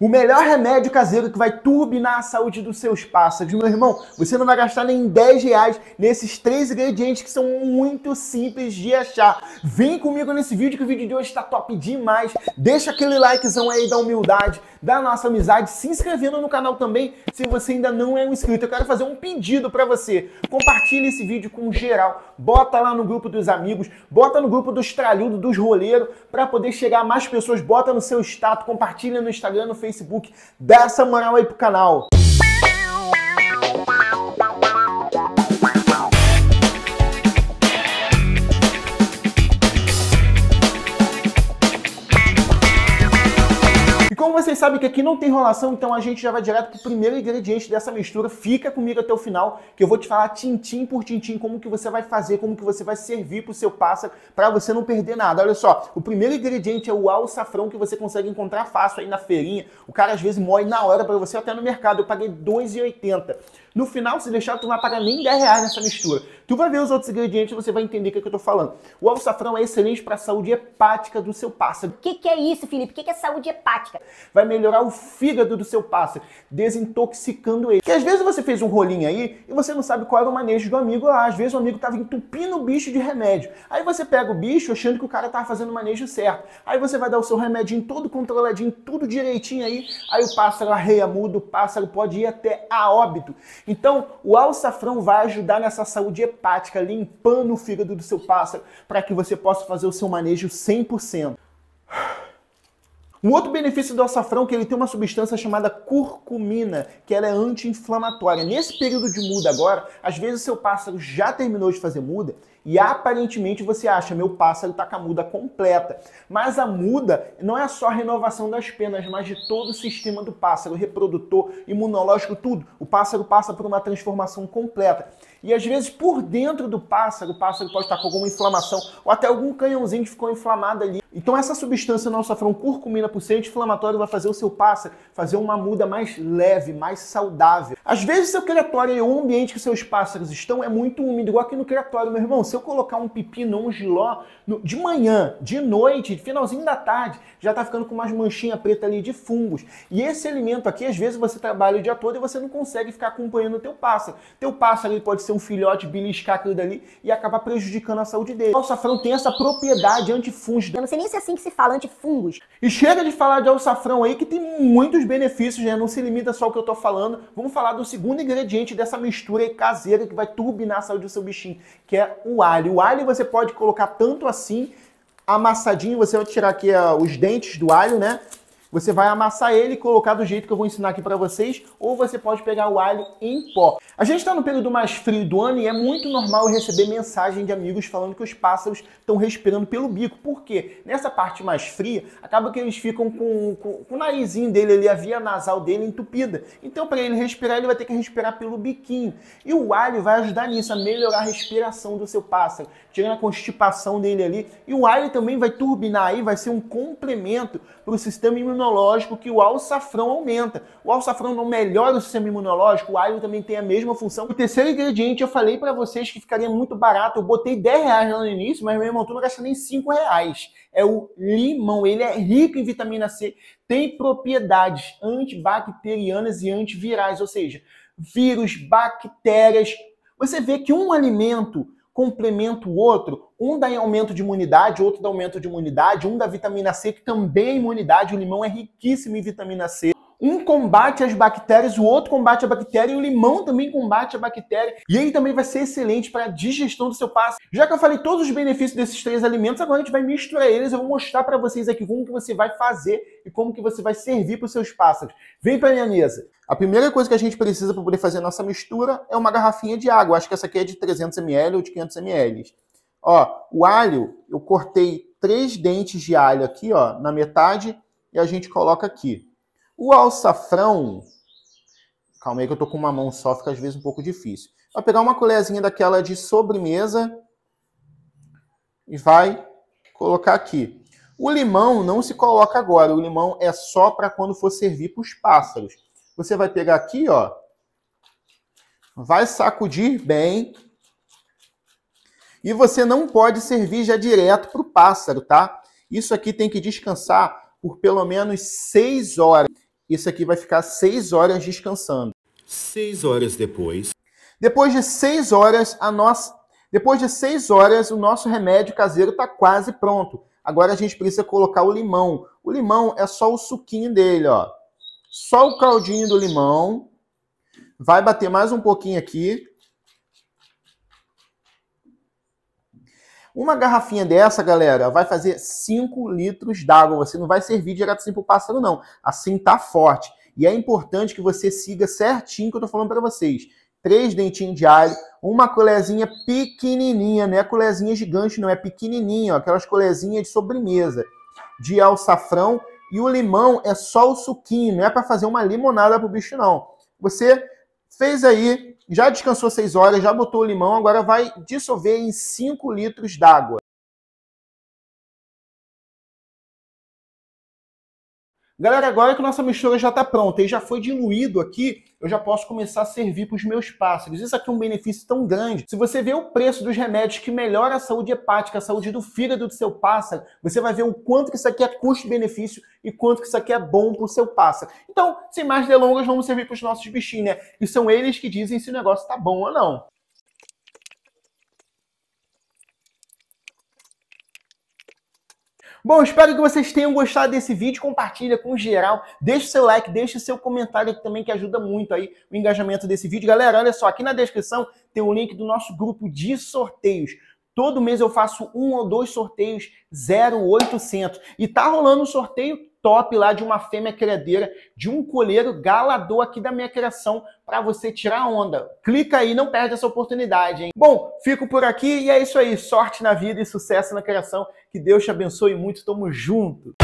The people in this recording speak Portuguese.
O melhor remédio caseiro que vai turbinar a saúde dos seus pássaros, meu irmão, você não vai gastar nem 10 reais nesses três ingredientes que são muito simples de achar. Vem comigo nesse vídeo que o vídeo de hoje está top demais. Deixa aquele likezão aí da humildade da nossa amizade, se inscrevendo no canal também, se você ainda não é um inscrito. Eu quero fazer um pedido para você. Compartilhe esse vídeo com geral, bota lá no grupo dos amigos, bota no grupo dos tralhudos, dos roleiros, para poder chegar a mais pessoas, bota no seu status, compartilha no Instagram, no Facebook, dá essa moral aí pro canal. Como então, vocês sabem que aqui não tem enrolação, então a gente já vai direto para o primeiro ingrediente dessa mistura. Fica comigo até o final, que eu vou te falar tintim por tintim como que você vai fazer, como que você vai servir para o seu pássaro, para você não perder nada. Olha só, o primeiro ingrediente é o alçafrão, que você consegue encontrar fácil aí na feirinha. O cara às vezes moe na hora para você até no mercado. Eu paguei R$ 2,80. No final, se deixar, tu não vai pagar nem 10 reais nessa mistura. Tu vai ver os outros ingredientes e você vai entender o que, é que eu tô falando. O alçafrão é excelente para a saúde hepática do seu pássaro. O que, que, é isso, Felipe? O que, que, é saúde hepática? Vai melhorar o fígado do seu pássaro, desintoxicando ele. Porque às vezes você fez um rolinho aí e você não sabe qual era o manejo do amigo lá. Ah, às vezes o amigo tava entupindo o bicho de remédio. Aí você pega o bicho achando que o cara tava fazendo o manejo certo. Aí você vai dar o seu remedinho todo controladinho, tudo direitinho aí. Aí o pássaro arreia mudo, o pássaro pode ir até a óbito. Então, o alçafrão vai ajudar nessa saúde hepática, limpando o fígado do seu pássaro, para que você possa fazer o seu manejo 100%. Um outro benefício do açafrão é que ele tem uma substância chamada curcumina, que ela é anti-inflamatória. Nesse período de muda agora, às vezes o seu pássaro já terminou de fazer muda e aparentemente você acha, meu pássaro está com a muda completa. Mas a muda não é só a renovação das penas, mas de todo o sistema do pássaro, reprodutor, imunológico, tudo. O pássaro passa por uma transformação completa. E às vezes por dentro do pássaro, o pássaro pode estar com alguma inflamação ou até algum canhãozinho que ficou inflamado ali. Então essa substância não safrão curcumina por ser anti-inflamatório vai fazer o seu pássaro fazer uma muda mais leve, mais saudável. Às vezes seu criatório e o ambiente que seus pássaros estão é muito úmido, igual aqui no criatório, meu irmão se eu colocar um pepino ou um giló no, de manhã, de noite, finalzinho da tarde, já está ficando com umas manchinha preta ali de fungos. E esse alimento aqui, às vezes você trabalha o dia todo e você não consegue ficar acompanhando o teu pássaro. Teu pássaro ali pode ser um filhote, beliscar aquilo dali e acabar prejudicando a saúde dele. O alçafrão tem essa propriedade antifúngica. Eu não sei nem se é assim que se fala, antifungos. E chega de falar de alçafrão aí que tem muitos benefícios, né? Não se limita só ao que eu tô falando. Vamos falar do segundo ingrediente dessa mistura aí caseira que vai turbinar a saúde do seu bichinho, que é o alho. O alho você pode colocar tanto assim, amassadinho, você vai tirar aqui ah, os dentes do alho, né? Você vai amassar ele e colocar do jeito que eu vou ensinar aqui para vocês, ou você pode pegar o alho em pó. A gente está no período mais frio do ano e é muito normal receber mensagem de amigos falando que os pássaros estão respirando pelo bico, porque nessa parte mais fria, acaba que eles ficam com, com, com o narizinho dele ali, a via nasal dele entupida. Então, para ele respirar, ele vai ter que respirar pelo biquinho. E o alho vai ajudar nisso, a melhorar a respiração do seu pássaro, tirando a constipação dele ali. E o alho também vai turbinar aí, vai ser um complemento para o sistema imunológico imunológico que o alçafrão aumenta. O alçafrão não melhora o sistema imunológico, o alho também tem a mesma função. O terceiro ingrediente, eu falei para vocês que ficaria muito barato. Eu botei 10 reais lá no início, mas meu irmão, tu não gasta nem 5 reais. É o limão. Ele é rico em vitamina C, tem propriedades antibacterianas e antivirais, ou seja, vírus, bactérias. Você vê que um alimento complementa o outro. Um dá aumento de imunidade, outro dá aumento de imunidade, um dá vitamina C, que também é imunidade. O limão é riquíssimo em vitamina C. Um combate as bactérias, o outro combate a bactéria e o limão também combate a bactéria. E ele também vai ser excelente para a digestão do seu passo. Já que eu falei todos os benefícios desses três alimentos, agora a gente vai misturar eles. Eu vou mostrar para vocês aqui como que você vai fazer e como que você vai servir para os seus pássaros. Vem para minha mesa. A primeira coisa que a gente precisa para poder fazer a nossa mistura é uma garrafinha de água. Acho que essa aqui é de 300 ml ou de 500 ml. Ó, o alho, eu cortei três dentes de alho aqui, ó, na metade, e a gente coloca aqui. O alçafrão, calma aí que eu tô com uma mão só, fica às vezes um pouco difícil. Vai pegar uma colherzinha daquela de sobremesa e vai colocar aqui. O limão não se coloca agora, o limão é só para quando for servir para os pássaros. Você vai pegar aqui, ó, vai sacudir bem. E você não pode servir já direto para o pássaro, tá? Isso aqui tem que descansar por pelo menos seis horas isso aqui vai ficar seis horas descansando. Seis horas depois. Depois de seis horas, a nossa. Depois de seis horas, o nosso remédio caseiro está quase pronto. Agora a gente precisa colocar o limão. O limão é só o suquinho dele, ó. Só o caldinho do limão. Vai bater mais um pouquinho aqui. Uma garrafinha dessa, galera, vai fazer 5 litros d'água. Você não vai servir direto assim pro pássaro, não. Assim tá forte. E é importante que você siga certinho que eu tô falando para vocês. Três dentinhos de alho, uma colherzinha pequenininha, não é colherzinha gigante, não, é pequenininha, ó, aquelas colherzinhas de sobremesa, de alçafrão. E o limão é só o suquinho, não é para fazer uma limonada pro bicho, não. Você Fez aí, já descansou 6 horas, já botou o limão, agora vai dissolver em 5 litros d'água. Galera, agora que nossa mistura já está pronta e já foi diluído aqui, eu já posso começar a servir para os meus pássaros. Isso aqui é um benefício tão grande. Se você ver o preço dos remédios que melhora a saúde hepática, a saúde do fígado do seu pássaro, você vai ver o quanto que isso aqui é custo-benefício e quanto que isso aqui é bom para o seu pássaro. Então, sem mais delongas, vamos servir para os nossos bichinhos, né? E são eles que dizem se o negócio está bom ou não. Bom, espero que vocês tenham gostado desse vídeo. Compartilha com geral, deixa o seu like, deixa o seu comentário aqui também que ajuda muito aí o engajamento desse vídeo. Galera, olha só, aqui na descrição tem o link do nosso grupo de sorteios. Todo mês eu faço um ou dois sorteios 0800 e tá rolando um sorteio top lá de uma fêmea criadeira, de um coleiro galador aqui da minha criação para você tirar onda. Clica aí, não perde essa oportunidade, hein? Bom, fico por aqui e é isso aí. Sorte na vida e sucesso na criação. Que Deus te abençoe muito. Tamo junto.